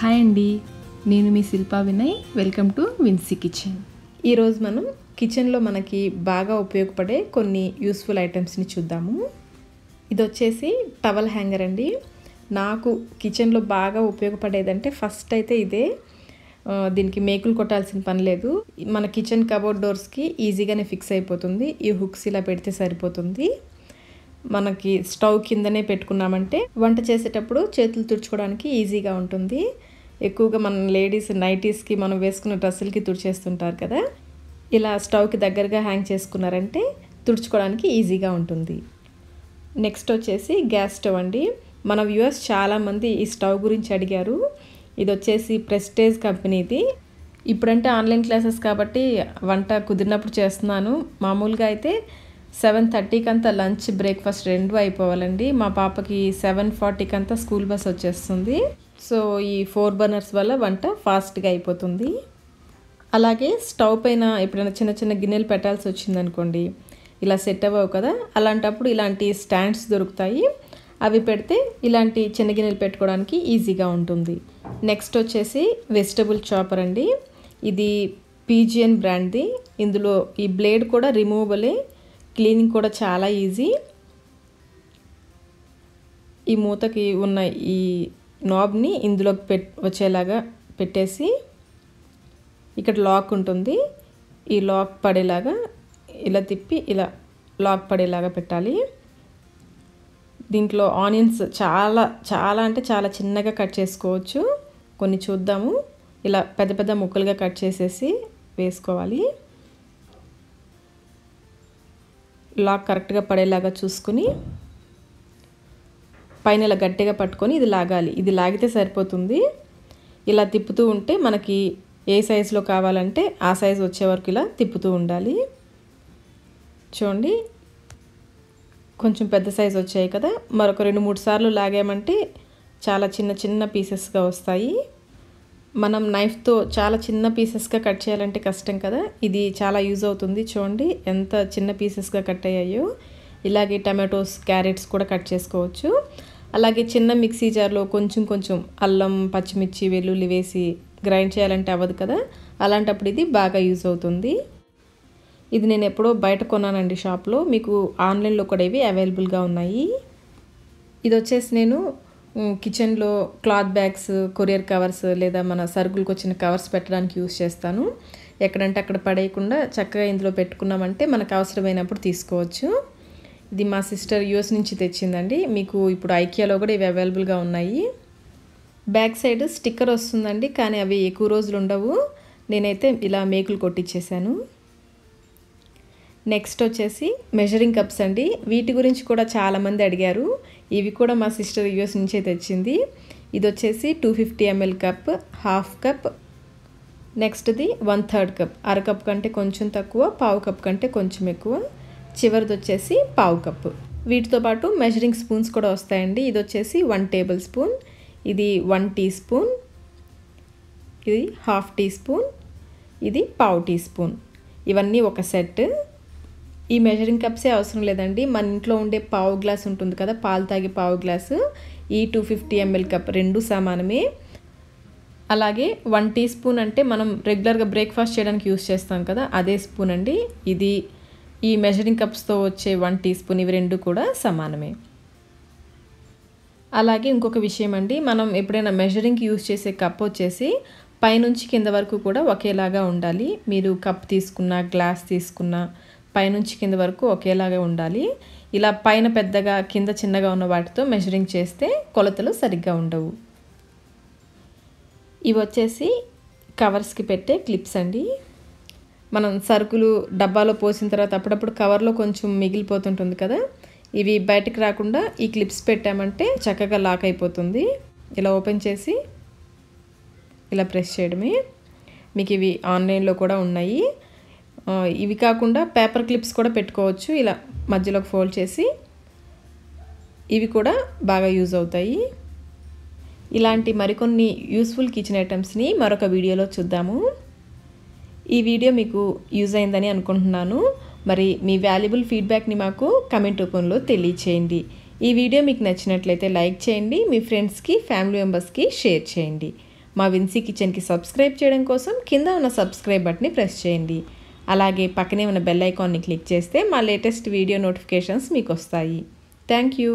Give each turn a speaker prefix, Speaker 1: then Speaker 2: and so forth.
Speaker 1: hi అండి నేను మీ Shilpa Vinay welcome to Vinsy kitchen ఈరోజు మనం కిచెన్లో మనకి బాగా ఉపయోగపడే కొన్ని యూస్ఫుల్ ఐటమ్స్ని చూద్దాము ఇది వచ్చేసి టవల్ హ్యాంగర్ అండి నాకు కిచెన్లో బాగా ఉపయోగపడేదంటే ఫస్ట్ అయితే ఇదే దీనికి మేకులు కొట్టాల్సిన పని లేదు మన కిచెన్ కబోర్డ్ డోర్స్కి ఈజీగానే ఫిక్స్ అయిపోతుంది ఈ హుక్స్ ఇలా పెడితే సరిపోతుంది మనకి స్టవ్ కిందనే పెట్టుకున్నామంటే వంట చేసేటప్పుడు చేతులు తుడుచుకోవడానికి ఈజీగా ఉంటుంది ఎక్కువగా మనం లేడీస్ నైటీస్కి మనం వేసుకున్న డ్రెస్సులకి తుడిచేస్తుంటారు కదా ఇలా స్టవ్కి దగ్గరగా హ్యాంగ్ చేసుకున్నారంటే తుడుచుకోవడానికి ఈజీగా ఉంటుంది నెక్స్ట్ వచ్చేసి గ్యాస్ స్టవ్ అండి మన వ్యూవర్స్ చాలామంది ఈ స్టవ్ గురించి అడిగారు ఇది వచ్చేసి ప్రెస్టేజ్ కంపెనీది ఇప్పుడంటే ఆన్లైన్ క్లాసెస్ కాబట్టి వంట కుదిరినప్పుడు చేస్తున్నాను మామూలుగా అయితే సెవెన్ థర్టీకి అంతా లంచ్ బ్రేక్ఫాస్ట్ రెండు అయిపోవాలండి మా పాపకి సెవెన్ ఫార్టీకి అంతా స్కూల్ బస్ వచ్చేస్తుంది సో ఈ ఫోర్ బర్నర్స్ వల్ల వంట ఫాస్ట్గా అయిపోతుంది అలాగే స్టవ్ పైన ఎప్పుడైనా చిన్న చిన్న గిన్నెలు పెట్టాల్సి వచ్చిందనుకోండి ఇలా సెట్ అవ్వవు కదా అలాంటప్పుడు ఇలాంటి స్టాండ్స్ దొరుకుతాయి అవి పెడితే ఇలాంటి చిన్న గిన్నెలు పెట్టుకోవడానికి ఈజీగా ఉంటుంది నెక్స్ట్ వచ్చేసి వెజిటబుల్ చాపర్ అండి ఇది పీజియన్ బ్రాండ్ది ఇందులో ఈ బ్లేడ్ కూడా రిమూవబులే క్లీనింగ్ కూడా చాలా ఈజీ ఈ మూతకి ఉన్న ఈ నాబ్ని ఇందులోకి పెట్ వచ్చేలాగా పెట్టేసి ఇక్కడ లాక్ ఉంటుంది ఈ లాక్ పడేలాగా ఇలా తిప్పి ఇలా లాక్ పడేలాగా పెట్టాలి దీంట్లో ఆనియన్స్ చాలా చాలా అంటే చాలా చిన్నగా కట్ చేసుకోవచ్చు కొన్ని చూద్దాము ఇలా పెద్ద పెద్ద ముక్కలుగా కట్ చేసేసి వేసుకోవాలి లాక్ కరెక్ట్గా పడేలాగా చూసుకుని పైన ఇలా గట్టిగా పట్టుకొని ఇది లాగాలి ఇది లాగితే సరిపోతుంది ఇలా తిప్పుతూ ఉంటే మనకి ఏ సైజులో కావాలంటే ఆ సైజు వచ్చే వరకు ఇలా తిప్పుతూ ఉండాలి చూడండి కొంచెం పెద్ద సైజు వచ్చాయి కదా మరొక రెండు మూడు సార్లు లాగామంటే చాలా చిన్న చిన్న పీసెస్గా వస్తాయి మనం నైఫ్తో చాలా చిన్న పీసెస్గా కట్ చేయాలంటే కష్టం కదా ఇది చాలా యూజ్ అవుతుంది చూడండి ఎంత చిన్న పీసెస్గా కట్ అయ్యాయో ఇలాగే టమాటోస్ క్యారెట్స్ కూడా కట్ చేసుకోవచ్చు అలాగే చిన్న మిక్సీ జార్లో కొంచెం కొంచెం అల్లం పచ్చిమిర్చి వెల్లుల్లి వేసి గ్రైండ్ చేయాలంటే అవ్వదు కదా అలాంటప్పుడు ఇది బాగా యూజ్ అవుతుంది ఇది నేను ఎప్పుడో బయట కొన్నానండి షాప్లో మీకు ఆన్లైన్లో కూడా ఇవి అవైలబుల్గా ఉన్నాయి ఇది వచ్చేసి నేను కిచెన్లో క్లాత్ బ్యాగ్స్ కొరియర్ కవర్స్ లేదా మన సరుకులకు వచ్చిన కవర్స్ పెట్టడానికి యూస్ చేస్తాను ఎక్కడంటే అక్కడ పడేయకుండా చక్కగా ఇందులో పెట్టుకున్నామంటే మనకు అవసరమైనప్పుడు తీసుకోవచ్చు ఇది మా సిస్టర్ యూఎస్ నుంచి తెచ్చిందండి మీకు ఇప్పుడు ఐకియాలో కూడా ఇవి అవైలబుల్గా ఉన్నాయి బ్యాక్ సైడ్ స్టిక్కర్ వస్తుందండి కానీ అవి ఎక్కువ రోజులు ఉండవు నేనైతే ఇలా మేకులు కొట్టించేశాను నెక్స్ట్ వచ్చేసి మెజరింగ్ కప్స్ అండి వీటి గురించి కూడా చాలామంది అడిగారు ఇవి కూడా మా సిస్టర్ యూఎస్ నుంచే తెచ్చింది ఇది వచ్చేసి two fifty ML cup half cup నెక్స్ట్ది వన్ థర్డ్ కప్ అరకప్ కంటే కొంచెం తక్కువ పావు కప్ కంటే కొంచెం ఎక్కువ చివరిది వచ్చేసి పావు కప్ వీటితో పాటు మెజరింగ్ స్పూన్స్ కూడా వస్తాయండి ఇది వచ్చేసి వన్ టేబుల్ స్పూన్ ఇది వన్ టీ స్పూన్ ఇది హాఫ్ టీ స్పూన్ ఇది పావు టీ స్పూన్ ఇవన్నీ ఒక సెట్ ఈ మెజరింగ్ కప్సే అవసరం లేదండి మన ఇంట్లో ఉండే పావు గ్లాస్ ఉంటుంది కదా పాలు తాగే పావు గ్లాసు ఈ టూ ఫిఫ్టీ ఎంఎల్ కప్ రెండు సమానమే అలాగే వన్ టీ స్పూన్ అంటే మనం రెగ్యులర్గా బ్రేక్ఫాస్ట్ చేయడానికి యూస్ చేస్తాం కదా అదే స్పూన్ అండి ఇది ఈ మెజరింగ్ కప్స్తో వచ్చే వన్ టీ స్పూన్ ఇవి రెండు కూడా సమానమే అలాగే ఇంకొక విషయం అండి మనం ఎప్పుడైనా మెజరింగ్కి యూస్ చేసే కప్ వచ్చేసి పైనుంచి కింద వరకు కూడా ఒకేలాగా ఉండాలి మీరు కప్ తీసుకున్న గ్లాస్ తీసుకున్న పైనుంచి కింద వరకు ఒకేలాగా ఉండాలి ఇలా పైన పెద్దగా కింద చిన్నగా ఉన్న వాటితో మెజరింగ్ చేస్తే కొలతలు సరిగ్గా ఉండవు ఇవి వచ్చేసి కవర్స్కి పెట్టే క్లిప్స్ అండి మనం సరుకులు డబ్బాలో పోసిన తర్వాత అప్పుడప్పుడు కవర్లో కొంచెం మిగిలిపోతుంటుంది కదా ఇవి బయటకు రాకుండా ఈ క్లిప్స్ పెట్టామంటే చక్కగా లాక్ అయిపోతుంది ఇలా ఓపెన్ చేసి ఇలా ప్రెస్ చేయడమే మీకు ఇవి ఆన్లైన్లో కూడా ఉన్నాయి ఇవి కాకుండా పేపర్ క్లిప్స్ కూడా పెట్టుకోవచ్చు ఇలా మధ్యలోకి ఫోల్డ్ చేసి ఇవి కూడా బాగా యూజ్ అవుతాయి ఇలాంటి మరికొన్ని యూస్ఫుల్ కిచెన్ ఐటమ్స్ని మరొక వీడియోలో చూద్దాము ఈ వీడియో మీకు యూజ్ అయిందని అనుకుంటున్నాను మరి మీ వాల్యుబుల్ ఫీడ్బ్యాక్ని మాకు కమెంట్ రూపంలో తెలియచేయండి ఈ వీడియో మీకు నచ్చినట్లయితే లైక్ చేయండి మీ ఫ్రెండ్స్కి ఫ్యామిలీ మెంబర్స్కి షేర్ చేయండి మా విన్సీ కిచెన్కి సబ్స్క్రైబ్ చేయడం కోసం కింద ఉన్న సబ్స్క్రైబ్ బటన్ని ప్రెస్ చేయండి అలాగే పక్కనే ఉన్న బెల్ ఐకాన్ని క్లిక్ చేస్తే మా లేటెస్ట్ వీడియో నోటిఫికేషన్స్ మీకు వస్తాయి థ్యాంక్ యూ